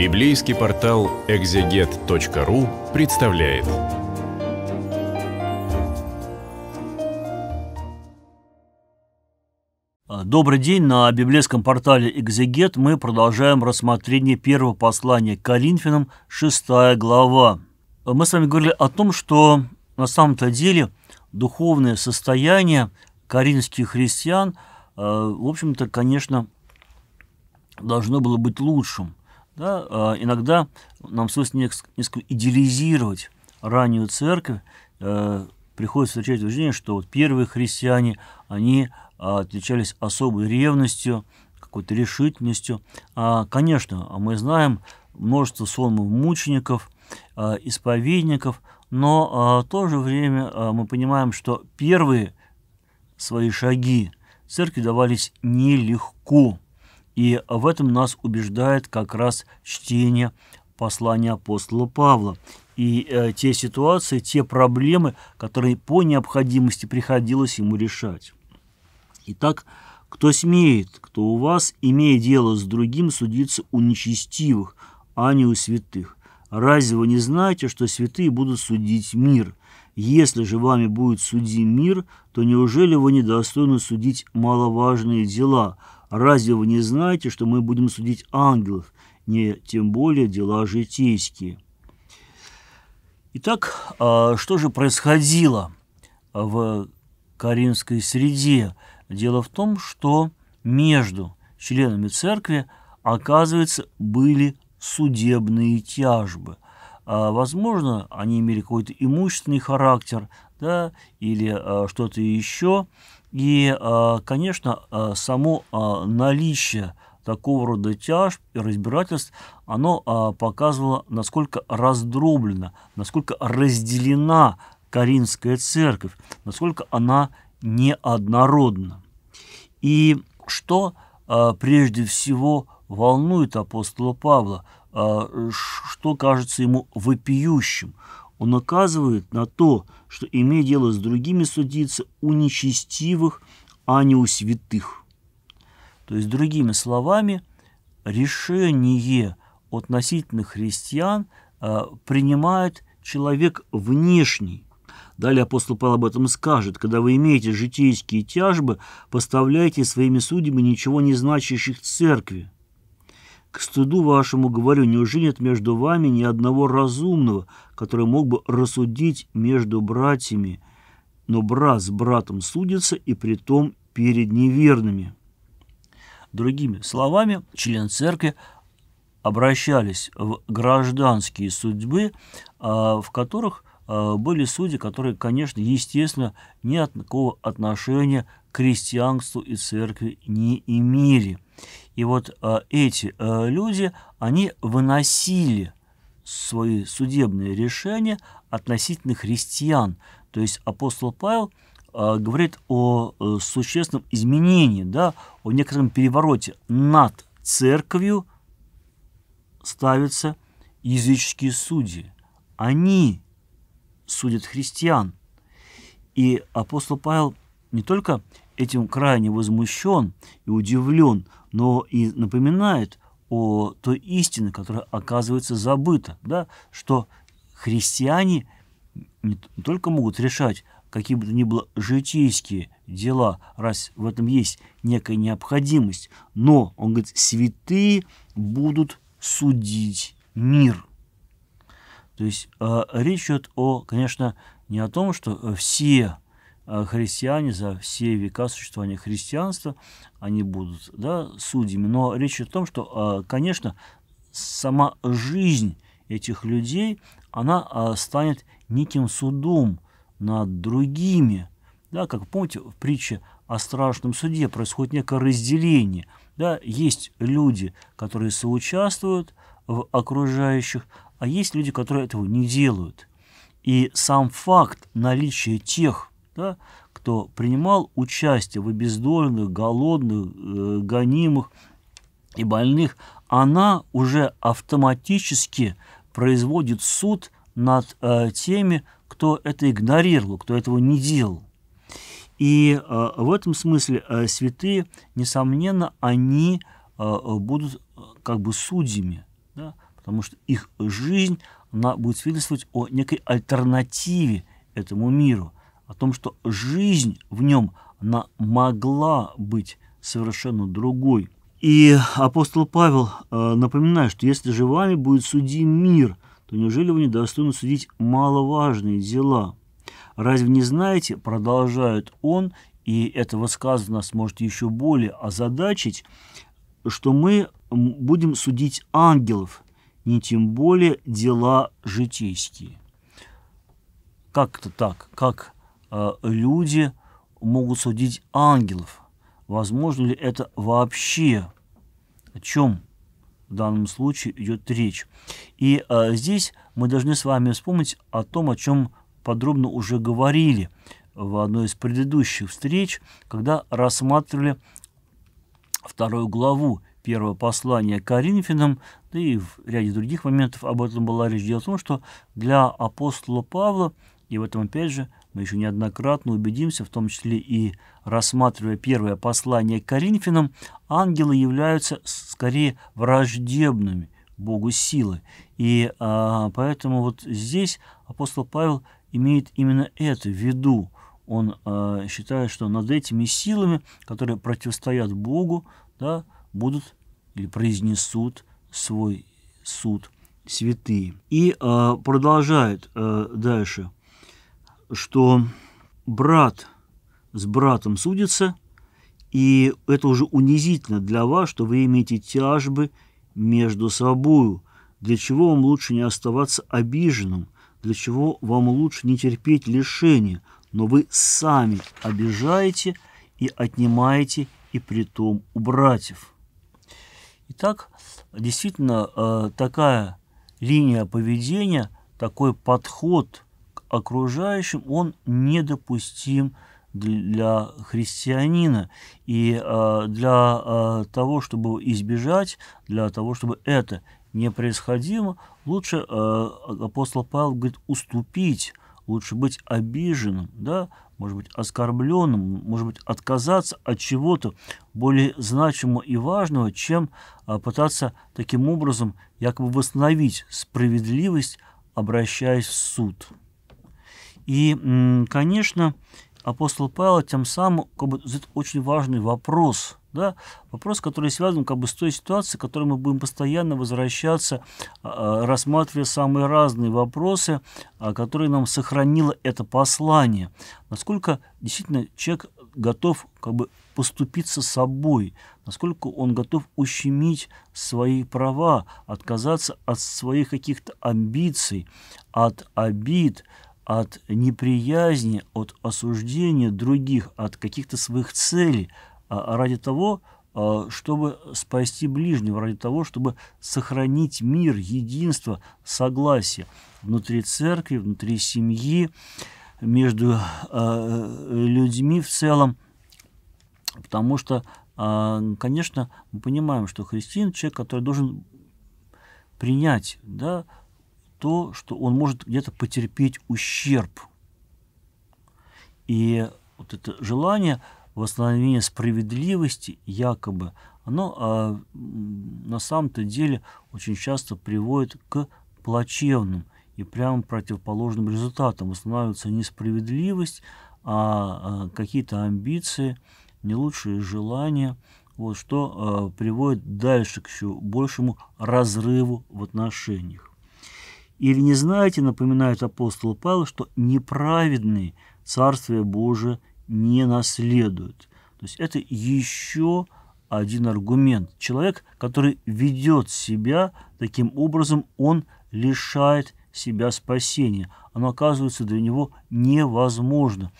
Библейский портал экзегет.ру представляет. А, добрый день. На библейском портале «Экзегет» мы продолжаем рассмотрение первого послания к Коринфянам, 6 глава. А, мы с вами говорили о том, что на самом-то деле духовное состояние коринфских христиан, а, в общем-то, конечно, должно было быть лучшим. Да, а, иногда нам свойственно несколько идеализировать раннюю церковь, э, приходится встречать утверждение, что вот первые христиане, они а, отличались особой ревностью, какой-то решительностью. А, конечно, мы знаем множество сломов мучеников, исповедников, но в то же время мы понимаем, что первые свои шаги церкви давались нелегко. И в этом нас убеждает как раз чтение послания апостола Павла и э, те ситуации, те проблемы, которые по необходимости приходилось ему решать. Итак, кто смеет, кто у вас, имея дело с другим, судиться у нечестивых, а не у святых. Разве вы не знаете, что святые будут судить мир? Если же вами будет судим мир, то неужели вы недостойны судить маловажные дела – Разве вы не знаете, что мы будем судить ангелов, не тем более дела житейские? Итак, а, что же происходило в каринской среде? Дело в том, что между членами церкви, оказывается, были судебные тяжбы. А, возможно, они имели какой-то имущественный характер, да, или а, что-то еще. И, а, конечно, а, само а, наличие такого рода тяж и разбирательств, оно показывало, насколько раздроблена, насколько разделена Каринская церковь, насколько она неоднородна. И что прежде всего волнует апостола Павла, что кажется ему вопиющим – он указывает на то, что, имея дело с другими, судиться у нечестивых, а не у святых. То есть, другими словами, решение относительно христиан э, принимает человек внешний. Далее апостол Павел об этом скажет. «Когда вы имеете житейские тяжбы, поставляйте своими судьбами ничего не значащих церкви, к стыду вашему говорю, неужели нет между вами ни одного разумного, который мог бы рассудить между братьями? Но брат с братом судится, и при том перед неверными». Другими словами, член церкви обращались в гражданские судьбы, а, в которых а, были судьи, которые, конечно, естественно, ни от какого отношения к крестьянству и церкви не имели. И вот э, эти э, люди, они выносили свои судебные решения относительно христиан. То есть апостол Павел э, говорит о э, существенном изменении, да, о некотором перевороте. Над церковью ставятся языческие судьи. Они судят христиан. И апостол Павел не только этим крайне возмущен и удивлен, но и напоминает о той истине, которая оказывается забыта, да, что христиане не только могут решать какие бы то ни было житейские дела, раз в этом есть некая необходимость, но, он говорит, святые будут судить мир. То есть э, речь идет о, конечно, не о том, что э, все Э, христиане за все века существования христианства, они будут да, судьями. Но речь о том, что, э, конечно, сама жизнь этих людей, она э, станет неким судом над другими. Да, как помните, в притче о страшном суде происходит некое разделение. Да, есть люди, которые соучаствуют в окружающих, а есть люди, которые этого не делают. И сам факт наличия тех да, кто принимал участие в обездоленных, голодных, э, гонимых и больных, она уже автоматически производит суд над э, теми, кто это игнорировал, кто этого не делал. И э, в этом смысле э, святые, несомненно, они э, будут э, как бы судьями, да, потому что их жизнь она будет свидетельствовать о некой альтернативе этому миру – о том, что жизнь в нем, она могла быть совершенно другой. И апостол Павел э, напоминает, что если же вами будет судим мир, то неужели вы недостойны судить маловажные дела? Разве не знаете, продолжает он, и это высказано сможет еще более озадачить, что мы будем судить ангелов, не тем более дела житейские. Как-то так, как Э, люди могут судить ангелов. Возможно ли это вообще? О чем в данном случае идет речь? И а, здесь мы должны с вами вспомнить о том, о чем подробно уже говорили в одной из предыдущих встреч, когда рассматривали вторую главу первого послания Коринфянам, да и в ряде других моментов об этом была речь. Дело в том, что для апостола Павла, и в этом опять же мы еще неоднократно убедимся, в том числе и рассматривая первое послание к Коринфянам, ангелы являются скорее враждебными Богу силы. И а, поэтому вот здесь апостол Павел имеет именно это в виду. Он а, считает, что над этими силами, которые противостоят Богу, да, будут или произнесут свой суд святые. И э, продолжает э, дальше что брат с братом судится, и это уже унизительно для вас, что вы имеете тяжбы между собою, для чего вам лучше не оставаться обиженным, для чего вам лучше не терпеть лишения, но вы сами обижаете и отнимаете, и при том у братьев. Итак, действительно, э, такая линия поведения, такой подход – окружающим, он недопустим для христианина и а, для а, того, чтобы избежать, для того, чтобы это не происходило, лучше а, апостол Павел говорит уступить, лучше быть обиженным, да, может быть оскорбленным, может быть отказаться от чего-то более значимого и важного, чем пытаться таким образом якобы восстановить справедливость, обращаясь в суд. И, конечно, апостол Павел тем самым как бы, задает очень важный вопрос, да, вопрос, который связан как бы, с той ситуацией, к которой мы будем постоянно возвращаться, а, а, рассматривая самые разные вопросы, а, которые нам сохранило это послание. Насколько действительно человек готов как бы поступиться собой, насколько он готов ущемить свои права, отказаться от своих каких-то амбиций, от обид, от неприязни, от осуждения других, от каких-то своих целей а, а ради того, а, чтобы спасти ближнего, ради того, чтобы сохранить мир, единство, согласие внутри церкви, внутри семьи, между людьми в целом. Потому что, конечно, мы понимаем, что христиан – человек, который должен принять да, то, что он может где-то потерпеть ущерб. И вот это желание восстановления справедливости якобы, оно а, на самом-то деле очень часто приводит к плачевным и прямо противоположным результатам. Восстанавливается несправедливость, а, а какие-то амбиции, не лучшие желания, вот, что а, приводит дальше к еще большему разрыву в отношениях. Или не знаете, напоминает апостол Павел, что неправедные Царствие Божие не наследуют. То есть это еще один аргумент. Человек, который ведет себя таким образом, он лишает себя спасения. Оно оказывается для него невозможно.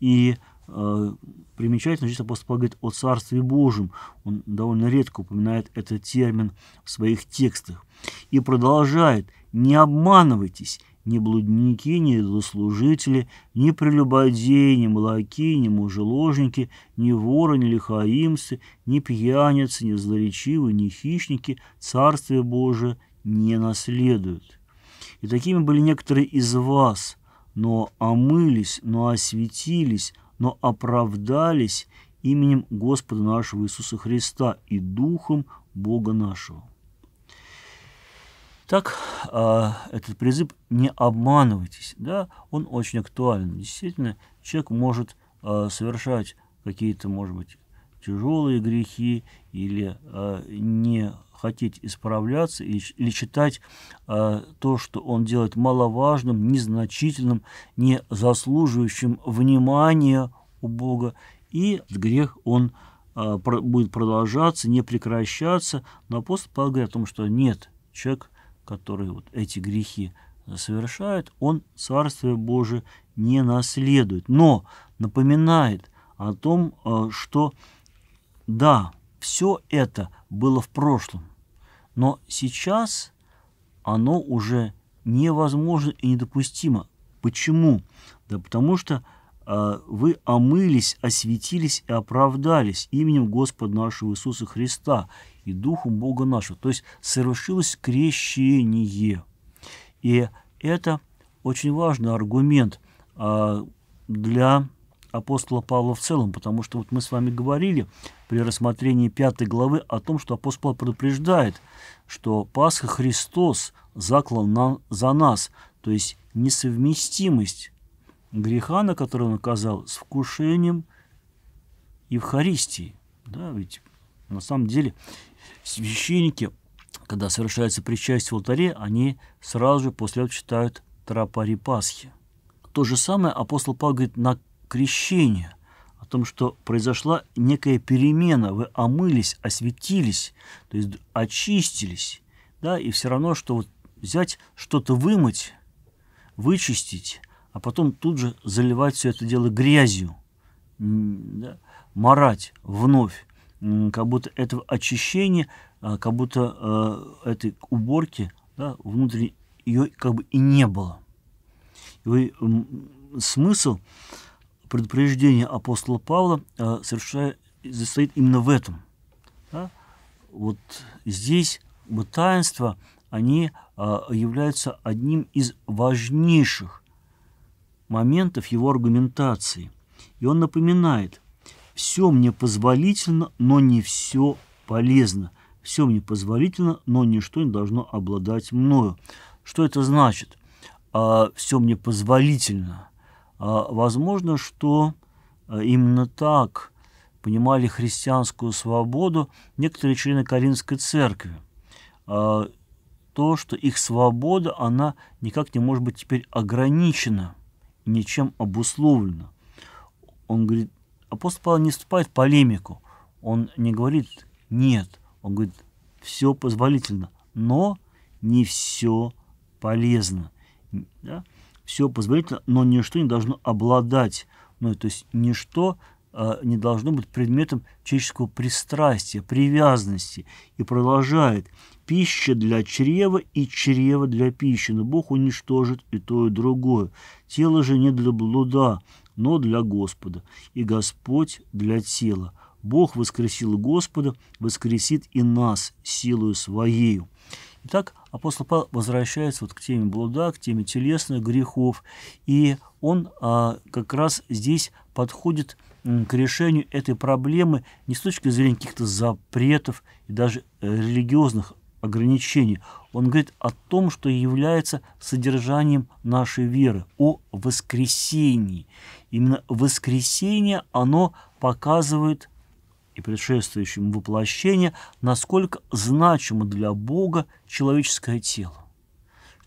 И э, примечательно, здесь апостол Павел говорит о Царстве Божьем. Он довольно редко упоминает этот термин в своих текстах. И продолжает – не обманывайтесь, ни блудники, ни злослужители, ни прелюбодеи, ни молоки, ни мужеложники, ни воры, ни лихаимцы, ни пьяницы, ни злоречивы, ни хищники Царствие Божие не наследуют. И такими были некоторые из вас, но омылись, но осветились, но оправдались именем Господа нашего Иисуса Христа и Духом Бога нашего. Так, а, этот призыв «не обманывайтесь», да, он очень актуален. Действительно, человек может а, совершать какие-то, может быть, тяжелые грехи или а, не хотеть исправляться или, или считать э, то, что он делает маловажным, незначительным, не заслуживающим внимания у Бога. И грех он э, про, будет продолжаться, не прекращаться. Но апостол Павел говорит о том, что нет, человек который вот эти грехи э, совершает, он Царствие Божие не наследует, но напоминает о том, э, что да, все это было в прошлом, но сейчас оно уже невозможно и недопустимо. Почему? Да потому что э, вы омылись, осветились и оправдались именем Господа нашего Иисуса Христа и Духу Бога нашего. То есть совершилось крещение. И это очень важный аргумент а, для апостола Павла в целом, потому что вот мы с вами говорили при рассмотрении пятой главы о том, что апостол предупреждает, что Пасха Христос заклал на, за нас, то есть несовместимость греха, на который он оказал, с вкушением Евхаристии. Да, ведь на самом деле священники, когда совершается причастие в алтаре, они сразу же после этого читают тропари Пасхи. То же самое апостол Павел говорит на крещение, о том, что произошла некая перемена, вы омылись, осветились, то есть очистились, да, и все равно, что вот взять что-то вымыть, вычистить, а потом тут же заливать все это дело грязью, да, марать вновь как будто этого очищения, а, как будто э, этой уборки да, внутри ее как бы и не было. И смысл предупреждения апостола Павла э, совершает состоит именно в этом. Да? Вот здесь вот таинства, они а, являются одним из важнейших моментов его аргументации. И он напоминает – все мне позволительно, но не все полезно. Все мне позволительно, но ничто не должно обладать мною. Что это значит? А, все мне позволительно. А, возможно, что а, именно так понимали христианскую свободу некоторые члены Каринской церкви. А, то, что их свобода, она никак не может быть теперь ограничена, ничем обусловлена. Он говорит, апостол Павел не вступает в полемику. Он не говорит «нет». Он говорит «все позволительно, но не все полезно». Да? Все позволительно, но ничто не должно обладать. Ну, то есть ничто а, не должно быть предметом человеческого пристрастия, привязанности. И продолжает пища для чрева и чрево для пищи, но Бог уничтожит и то, и другое. Тело же не для блуда, но для Господа, и Господь для тела. Бог воскресил Господа, воскресит и нас силою Своею. Итак, апостол Павел возвращается вот к теме блуда, к теме телесных грехов, и он а, как раз здесь подходит к решению этой проблемы не с точки зрения каких-то запретов и даже религиозных ограничений. Он говорит о том, что является содержанием нашей веры, о воскресении. Именно воскресение, оно показывает и предшествующим воплощение, насколько значимо для Бога человеческое тело.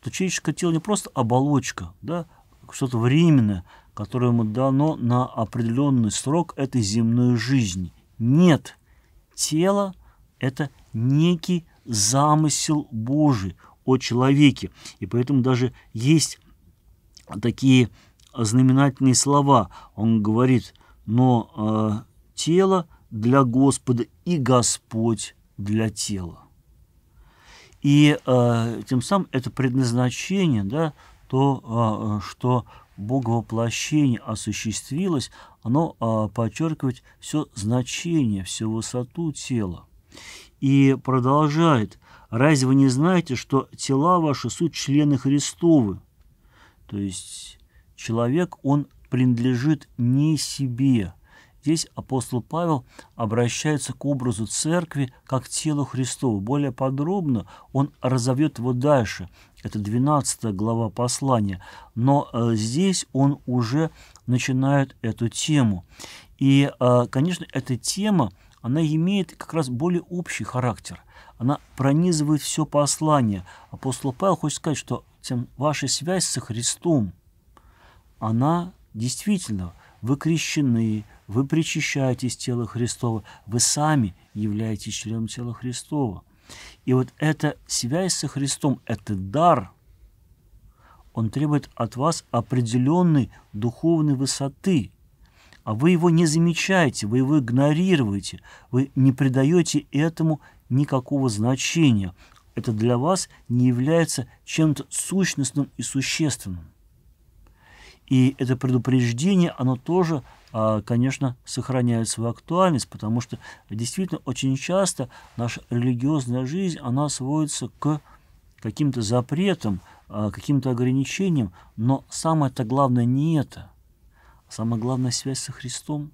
Что человеческое тело не просто оболочка, да, что-то временное, которое ему дано на определенный срок этой земной жизни. Нет, тело – это некий замысел Божий о человеке. И поэтому даже есть такие знаменательные слова. Он говорит, но э, тело для Господа и Господь для тела. И э, тем самым это предназначение, да, то, э, что Бога воплощение осуществилось, оно э, подчеркивает все значение, всю высоту тела и продолжает, «Разве вы не знаете, что тела ваши суть члены Христовы?» То есть человек, он принадлежит не себе. Здесь апостол Павел обращается к образу церкви как телу Христову. Более подробно он разовьет его дальше. Это 12 глава послания. Но э, здесь он уже начинает эту тему. И, э, конечно, эта тема она имеет как раз более общий характер. Она пронизывает все послание. Апостол Павел хочет сказать, что тем ваша связь со Христом, она действительно, вы крещены, вы причащаетесь тела Христова, вы сами являетесь членом тела Христова. И вот эта связь со Христом, это дар, он требует от вас определенной духовной высоты, а вы его не замечаете, вы его игнорируете, вы не придаете этому никакого значения. Это для вас не является чем-то сущностным и существенным. И это предупреждение, оно тоже, а, конечно, сохраняет свою актуальность, потому что действительно очень часто наша религиозная жизнь, она сводится к каким-то запретам, а, каким-то ограничениям, но самое-то главное не это – Самая главная связь со Христом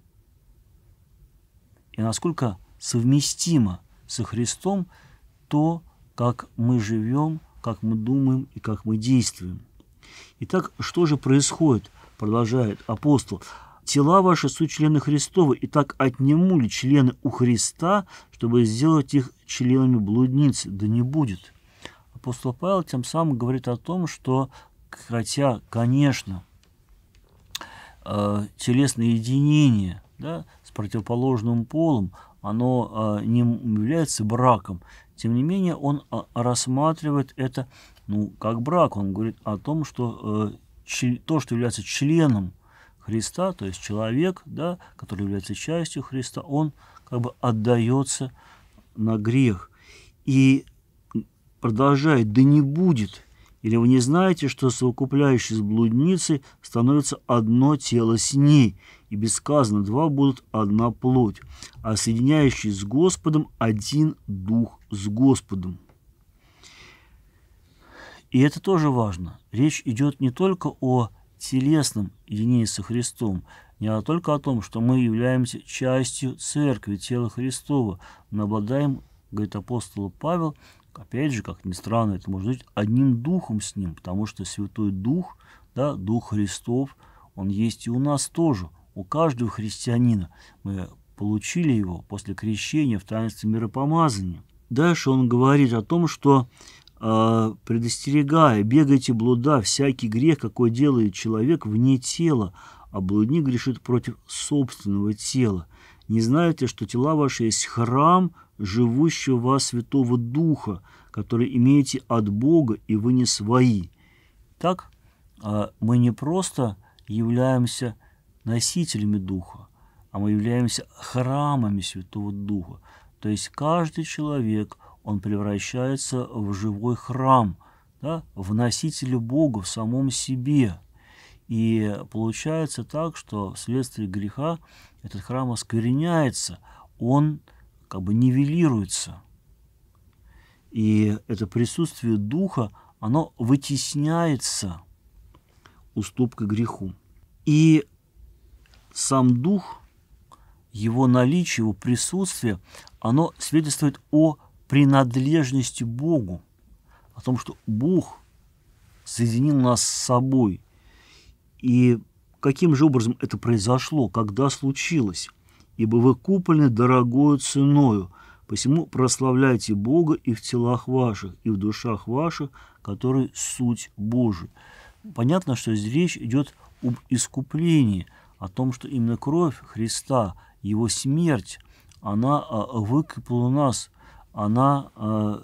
и насколько совместимо со Христом то, как мы живем, как мы думаем и как мы действуем. Итак, что же происходит, продолжает апостол. «Тела ваши суть члены Христова и так отниму ли члены у Христа, чтобы сделать их членами блудницы? Да не будет». Апостол Павел тем самым говорит о том, что, хотя, конечно, э, телесное единение да, с противоположным полом, оно э, не является браком. Тем не менее, он э, рассматривает это ну, как брак. Он говорит о том, что э, то, что является членом Христа, то есть человек, да, который является частью Христа, он как бы отдается на грех. И продолжает, да не будет – или вы не знаете, что совокупляющие с блудницей становится одно тело с ней, и бессказанно два будут одна плоть, а соединяющий с Господом один дух с Господом. И это тоже важно. Речь идет не только о телесном единении со Христом, не а только о том, что мы являемся частью церкви, тела Христова, но обладаем, говорит апостол Павел, опять же, как ни странно, это может быть одним духом с ним, потому что Святой Дух, да, Дух Христов, он есть и у нас тоже, у каждого христианина. Мы получили его после крещения в таинстве миропомазания. Дальше он говорит о том, что а, предостерегая, бегайте блуда, всякий грех, какой делает человек вне тела, а блудник грешит против собственного тела. Не знаете, что тела ваши есть храм живущего вас Святого Духа, который имеете от Бога, и вы не свои? Так а, мы не просто являемся носителями Духа, а мы являемся храмами Святого Духа. То есть каждый человек, он превращается в живой храм, да, в носителя Бога в самом себе. И получается так, что вследствие греха этот храм оскверняется, он как бы нивелируется. И это присутствие Духа, оно вытесняется уступкой греху. И сам Дух, его наличие, его присутствие, оно свидетельствует о принадлежности Богу, о том, что Бог соединил нас с собой. И каким же образом это произошло, когда случилось, ибо вы куплены дорогою ценою, посему прославляйте Бога и в телах ваших, и в душах ваших, которые суть Божия». Понятно, что здесь речь идет об искуплении, о том, что именно кровь Христа, Его смерть, она а, выкопала нас, она а,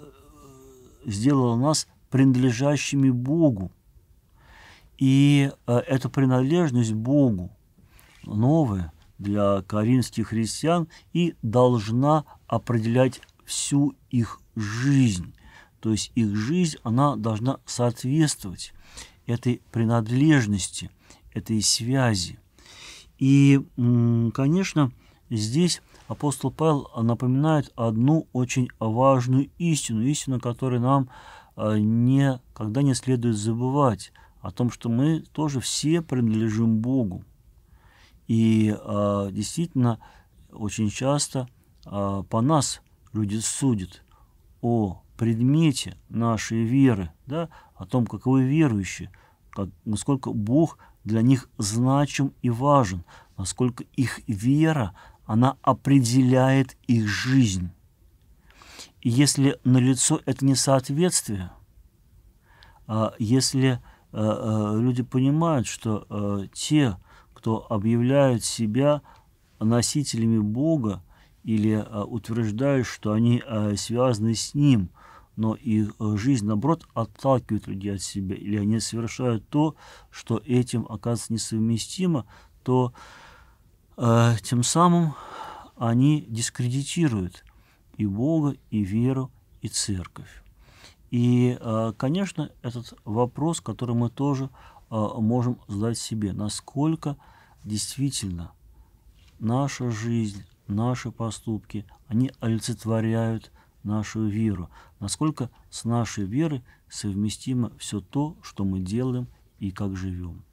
сделала нас принадлежащими Богу. И э, эта принадлежность Богу новая для коринфских христиан и должна определять всю их жизнь. То есть их жизнь, она должна соответствовать этой принадлежности, этой связи. И, конечно, здесь апостол Павел напоминает одну очень важную истину, истину, которую нам э, никогда не следует забывать – о том, что мы тоже все принадлежим Богу. И э, действительно, очень часто э, по нас люди судят о предмете нашей веры, да, о том, каковы верующие, как, насколько Бог для них значим и важен, насколько их вера, она определяет их жизнь. И если налицо это несоответствие, а, если Э, э, люди понимают, что э, те, кто объявляют себя носителями Бога или утверждают, что они связаны с Ним, но их жизнь, наоборот, отталкивает людей от себя, или они совершают то, что этим оказывается несовместимо, то э, тем самым они дискредитируют и Бога, и веру, и церковь. И, э, конечно, этот вопрос, который мы тоже э, можем задать себе, насколько действительно наша жизнь, наши поступки, они олицетворяют нашу веру, насколько с нашей верой совместимо все то, что мы делаем и как живем.